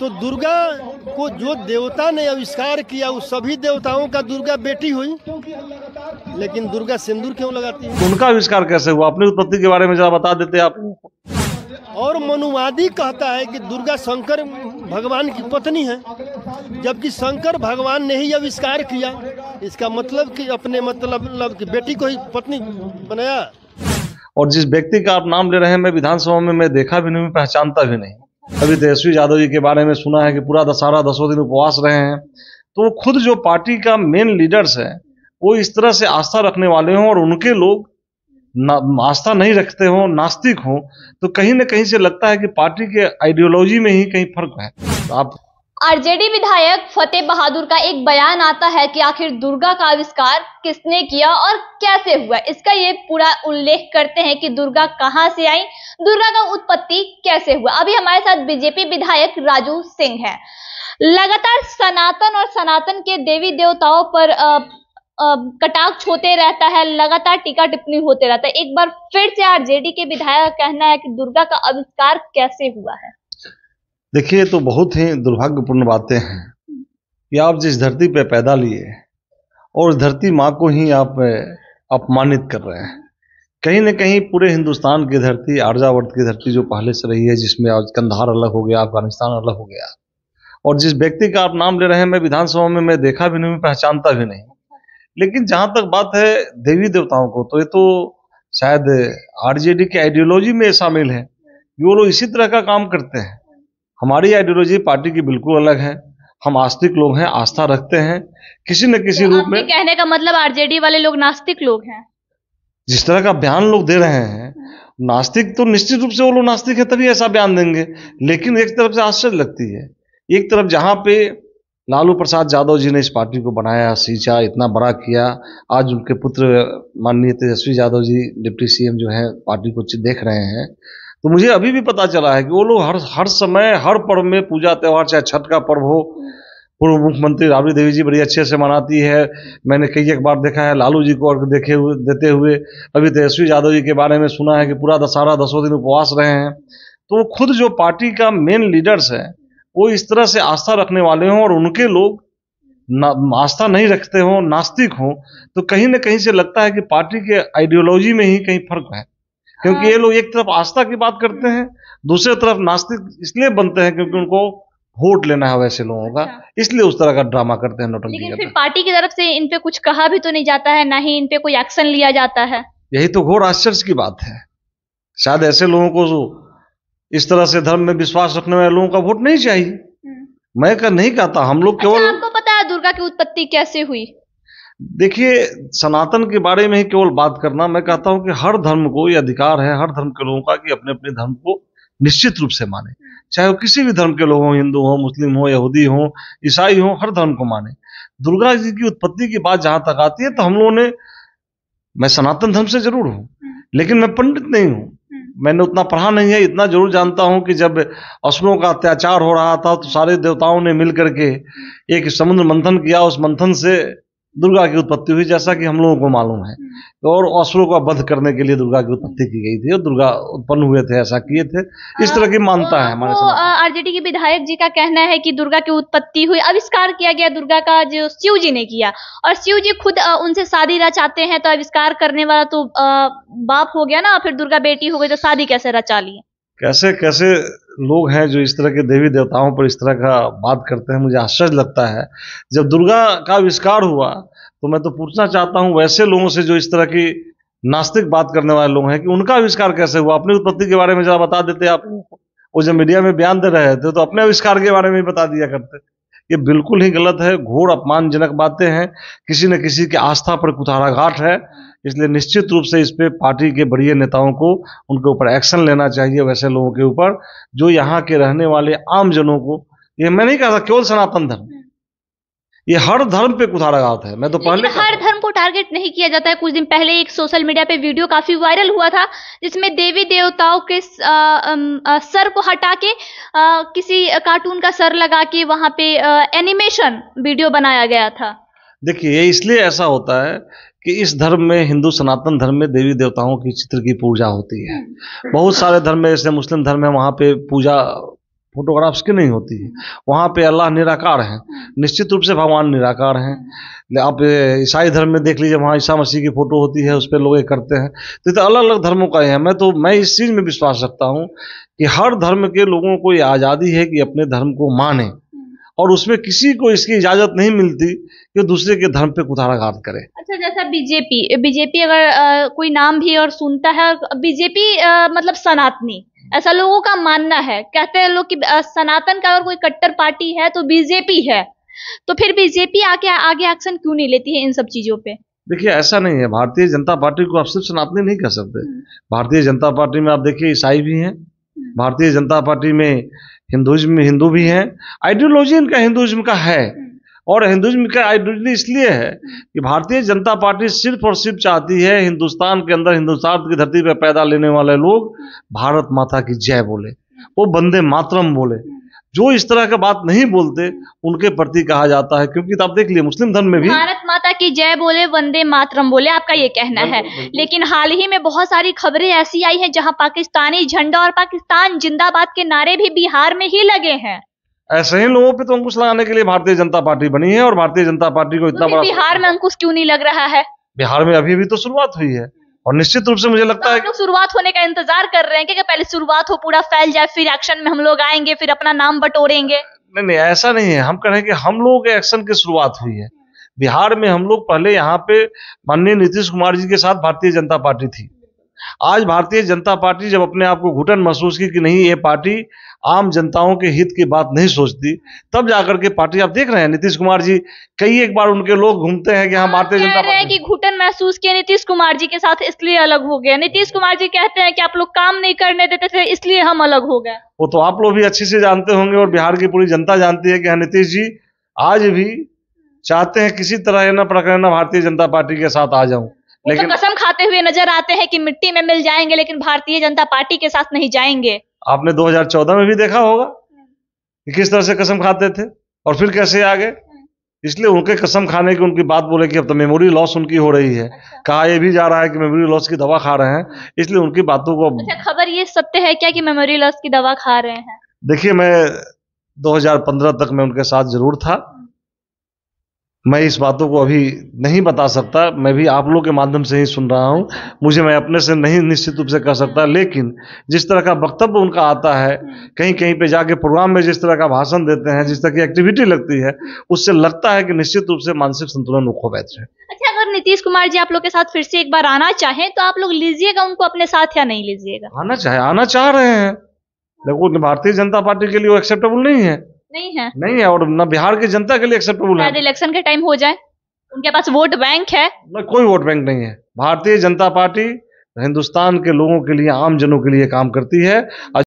तो दुर्गा को जो देवता ने आविष्कार किया उस सभी देवताओं का दुर्गा बेटी हुई लेकिन दुर्गा सिंदूर क्यों लगाती है उनका आविष्कार कैसे हुआ अपनी उत्पत्ति के बारे में जरा बता देते आप और मनुवादी कहता है कि दुर्गा शंकर भगवान की पत्नी है जबकि शंकर भगवान ने ही आविष्कार किया इसका मतलब कि अपने मतलब लग, मतलब कि बेटी को ही पत्नी बनाया और जिस व्यक्ति का आप नाम ले रहे हैं मैं विधानसभा में मैं देखा भी नहीं पहचानता भी नहीं अभी तेजस्वी तो यादव जी के बारे में सुना है कि पूरा दशहरा दसों दिन उपवास रहे हैं तो खुद जो पार्टी का मेन लीडर्स है वो इस तरह से आस्था रखने वाले हों और उनके लोग आस्था नहीं रखते हों नास्तिक हों तो कहीं ना कहीं से लगता है कि पार्टी के आइडियोलॉजी में ही कहीं फर्क है तो आप आरजेडी विधायक फतेह बहादुर का एक बयान आता है कि आखिर दुर्गा का आविष्कार किसने किया और कैसे हुआ इसका ये पूरा उल्लेख करते हैं कि दुर्गा कहाँ से आई दुर्गा का उत्पत्ति कैसे हुआ अभी हमारे साथ बीजेपी विधायक राजू सिंह है लगातार सनातन और सनातन के देवी देवताओं पर आ, कटाक्ष होते रहता है लगातार टीका टिप्पणी होते रहता है एक बार फिर से आरजेडी के विधायक कहना है कि दुर्गा का आविष्कार कैसे हुआ है देखिए तो बहुत ही दुर्भाग्यपूर्ण बातें हैं कि आप जिस धरती पर पैदा लिए और उस धरती माँ को ही आप अपमानित कर रहे हैं कहीं ना कहीं पूरे हिंदुस्तान की धरती आर्जावर्त की धरती जो पहले से रही है जिसमें आज कंधार अलग हो गया अफगानिस्तान अलग हो गया और जिस व्यक्ति का आप नाम ले रहे हैं मैं विधानसभा में मैं देखा भी नहीं पहचानता भी नहीं लेकिन जहाँ तक बात है देवी देवताओं को तो ये तो शायद आरजेडी के आइडियोलॉजी में शामिल है कि वो लोग इसी तरह का काम करते हैं हमारी आइडियोलॉजी पार्टी की बिल्कुल अलग है हम आस्तिक लोग हैं आस्था रखते हैं किसी न किसी तो रूप में कहने का मतलब आरजेडी वाले लोग नास्तिक लोग हैं जिस तरह का बयान लोग दे रहे हैं नास्तिक तो निश्चित रूप से वो लोग नास्तिक है तभी ऐसा बयान देंगे लेकिन एक तरफ से आश्चर्य लगती है एक तरफ जहां पे लालू प्रसाद यादव जी ने इस पार्टी को बनाया सींचा इतना बड़ा किया आज उनके पुत्र माननीय तेजस्वी यादव जी डिप्टी सीएम जो है पार्टी को देख रहे हैं तो मुझे अभी भी पता चला है कि वो लोग हर हर समय हर पर्व में पूजा त्यौहार चाहे छठ का पर्व हो पूर्व मुख्यमंत्री राबड़ी देवी जी बड़ी अच्छे से मनाती है मैंने कई एक बार देखा है लालू जी को अर्घ देखे हुए देते हुए अभी तेजस्वी तो यादव जी के बारे में सुना है कि पूरा दशहरा दसों दिन उपवास रहे हैं तो वो खुद जो पार्टी का मेन लीडर्स हैं वो इस तरह से आस्था रखने वाले हों और उनके लोग आस्था नहीं रखते हों नास्तिक हों तो कहीं ना कहीं से लगता है कि पार्टी के आइडियोलॉजी में ही कहीं फर्क है क्योंकि हाँ। ये लोग एक तरफ आस्था की बात करते हैं दूसरी तरफ नास्तिक इसलिए बनते हैं क्योंकि उनको वोट लेना है वैसे लोगों का अच्छा। इसलिए उस तरह का ड्रामा करते हैं नोटंकी लेकिन फिर पार्टी की तरफ से इन पे कुछ कहा भी तो नहीं जाता है ना ही इन पे कोई एक्शन लिया जाता है यही तो घोर आश्चर्य की बात है शायद ऐसे लोगों को इस तरह से धर्म में विश्वास रखने वाले लोगों का वोट नहीं चाहिए हम्म। मैं कर नहीं कहता हम लोग अच्छा, केवल अच्छा, आपको पता है दुर्गा की उत्पत्ति कैसे हुई देखिए सनातन के बारे में ही केवल बात करना मैं कहता हूं कि हर धर्म को यह अधिकार है हर धर्म के लोगों का कि अपने अपने धर्म को निश्चित रूप से माने चाहे वो किसी भी धर्म के लोग हों हिंदू हो मुस्लिम हो यहूदी हो ईसाई हो हर धर्म को माने दुर्गा जी की उत्पत्ति की बात जहां तक आती है तो हम लोगों ने मैं सनातन धर्म से जरूर हूं हम्म। लेकिन मैं पंडित नहीं हूं हम्म। मैंने उतना पढ़ा नहीं है इतना जरूर जानता हूं कि जब असुरों का अत्याचार हो रहा था तो सारे देवताओं ने मिलकर के हम्म। एक समुद्र मंथन किया उस मंथन से दुर्गा की उत्पत्ति हुई जैसा कि हम लोगों को मालूम है हम्म। और असुरों का वध करने के लिए दुर्गा की उत्पत्ति की गई थी और दुर्गा उत्पन्न हुए थे ऐसा किए थे इस तरह की मानता तो है हमारे तो, आरजेडी के विधायक जी का कहना है कि दुर्गा की उत्पत्ति हुई आविष्कार किया गया दुर्गा का जो शिव जी ने किया और शिव जी खुद उनसे शादी रचाते हैं तो आविष्कार करने वाला तो बाप हो गया ना फिर दुर्गा बेटी हो गई तो शादी कैसे रचा लिए कैसे कैसे लोग हैं जो इस तरह के देवी देवताओं पर इस तरह का बात करते हैं मुझे आश्चर्य लगता है जब दुर्गा का आविष्कार हुआ तो मैं तो पूछना चाहता हूँ वैसे लोगों से जो इस तरह की नास्तिक बात करने वाले लोग हैं कि उनका आविष्कार कैसे हुआ अपनी उत्पत्ति के बारे में जरा बता देते आप वो जब मीडिया में बयान दे रहे थे तो अपने आविष्कार के बारे में भी बता दिया करते ये बिल्कुल ही गलत है घोर अपमानजनक बातें हैं किसी न किसी के आस्था पर कुठाराघाट है इसलिए निश्चित रूप से इस पर पार्टी के बड़ी नेताओं को उनके ऊपर एक्शन लेना चाहिए वैसे लोगों के ऊपर जो यहाँ के रहने वाले आम जनों को ये मैं नहीं कहता केवल सनातन धर्म हम्म। ये हर धर्म पे कुछ जाता है मैं तो पहले हर धर्म को टारगेट नहीं किया जाता है कुछ दिन पहले एक सोशल मीडिया पे वीडियो काफी वायरल हुआ था जिसमें देवी देवताओं के सर को हटा के किसी कार्टून का सर लगा के वहां पे एनिमेशन वीडियो बनाया गया था देखिए ये इसलिए ऐसा होता है कि इस धर्म में हिंदू सनातन धर्म में देवी देवताओं की चित्र की पूजा होती है बहुत सारे धर्म में जैसे मुस्लिम धर्म है वहाँ पे पूजा फोटोग्राफ्स की नहीं होती है वहाँ पे अल्लाह निराकार हैं निश्चित रूप से भगवान निराकार हैं आप ईसाई धर्म में देख लीजिए वहाँ ईसा मसीह की फ़ोटो होती है उस पर लोग करते हैं तो, तो अलग अलग धर्मों का है मैं तो मैं इस चीज़ में विश्वास रखता हूँ कि हर धर्म के लोगों को ये आज़ादी है कि अपने धर्म को माने और उसमें किसी को इसकी इजाजत नहीं मिलती कि दूसरे के धर्म पे कुठाराघात करे अच्छा जैसा बीजेपी बीजेपी अगर आ, कोई नाम भी और सुनता है बीजेपी आ, मतलब सनातनी ऐसा लोगों का मानना है कहते हैं लोग कि सनातन का अगर कोई कट्टर पार्टी है तो बीजेपी है तो फिर बीजेपी आके आगे एक्शन क्यों नहीं लेती है इन सब चीजों पे देखिए ऐसा नहीं है भारतीय जनता पार्टी को आप सिर्फ सनातनी नहीं कह सकते हम्म। भारतीय जनता पार्टी में आप देखिए ईसाई भी हैं भारतीय जनता पार्टी में हिंदुज्म हिंदू भी हैं आइडियोलॉजी इनका हिंदुज्म का है और हिंदुज्म का आइडियोलॉजी इसलिए है कि भारतीय जनता पार्टी सिर्फ और सिर्फ चाहती है हिंदुस्तान के अंदर हिंदुस्तान की धरती पर पैदा लेने वाले लोग भारत माता की जय बोले वो बंदे मातरम बोले जो इस तरह का बात नहीं बोलते उनके प्रति कहा जाता है क्योंकि आप देख लिए मुस्लिम धर्म में भी भारत माता की जय बोले वंदे मातरम बोले आपका ये कहना है लेकिन हाल ही में बहुत सारी खबरें ऐसी आई है जहाँ पाकिस्तानी झंडा और पाकिस्तान जिंदाबाद के नारे भी बिहार में ही लगे हैं ऐसे ही लोगों पे तो अंकुश लगाने के लिए भारतीय जनता पार्टी बनी है और भारतीय जनता पार्टी को इतना बड़ा बिहार में अंकुश क्यों नहीं लग रहा है बिहार में अभी भी तो शुरुआत हुई है और निश्चित रूप से मुझे लगता तो है शुरुआत होने का इंतजार कर रहे हैं कि पहले शुरुआत हो पूरा फैल जाए फिर एक्शन में हम लोग आएंगे फिर अपना नाम बटोरेंगे नहीं नहीं ऐसा नहीं है हम कह रहे हैं कि हम लोगों के एक्शन की शुरुआत हुई है बिहार में हम लोग पहले यहाँ पे माननीय नीतीश कुमार जी के साथ भारतीय जनता पार्टी थी आज भारतीय जनता पार्टी जब अपने आप को घुटन महसूस की कि नहीं ये पार्टी आम जनताओं के हित की बात नहीं सोचती तब जाकर के पार्टी आप देख रहे हैं नीतीश कुमार जी कई एक बार उनके लोग घूमते हैं कि हाँ, हम भारतीय जनता पार्टी कि घुटन महसूस किया नीतीश कुमार जी के साथ इसलिए अलग हो गया नीतीश कुमार जी कहते हैं कि आप लोग काम नहीं करने देते थे इसलिए हम अलग हो गए वो तो आप लोग भी अच्छे से जानते होंगे और बिहार की पूरी जनता जानती है कि हाँ, नीतीश जी आज भी चाहते हैं किसी तरह ना प्रकरण भारतीय जनता पार्टी के साथ आ जाऊं तो लेकिन कसम खाते हुए नजर आते हैं कि मिट्टी में मिल जाएंगे लेकिन भारतीय जनता पार्टी के साथ नहीं जाएंगे आपने 2014 में भी देखा होगा कि किस तरह से कसम खाते थे और फिर कैसे आ गए इसलिए उनके कसम खाने की उनकी बात बोले कि अब तो मेमोरी लॉस उनकी हो रही है अच्छा। कहा यह भी जा रहा है कि मेमोरी लॉस की दवा खा रहे हैं इसलिए उनकी बातों को अच्छा, खबर ये सत्य है क्या कि मेमोरी लॉस की दवा खा रहे हैं देखिए मैं 2015 तक मैं उनके साथ जरूर था मैं इस बातों को अभी नहीं बता सकता मैं भी आप लोग के माध्यम से ही सुन रहा हूँ मुझे मैं अपने से नहीं निश्चित रूप से कह सकता लेकिन जिस तरह का वक्तव्य उनका आता है कहीं कहीं पे जाके प्रोग्राम में जिस तरह का भाषण देते हैं जिस तरह की एक्टिविटी लगती है उससे लगता है कि निश्चित रूप से मानसिक संतुलन उखो बैठ अच्छा अगर नीतीश कुमार जी आप लोग के साथ फिर से एक बार आना चाहें तो आप लोग लीजिएगा उनको अपने साथ या नहीं लीजिएगा आना चाहे आना चाह रहे हैं देखो भारतीय जनता पार्टी के लिए वो एक्सेप्टेबल नहीं है नहीं है नहीं है और न बिहार की जनता के लिए एक्सेप्टेबल है इलेक्शन के टाइम हो जाए उनके पास वोट बैंक है ना कोई वोट बैंक नहीं है भारतीय जनता पार्टी हिंदुस्तान के लोगों के लिए आम जनों के लिए काम करती है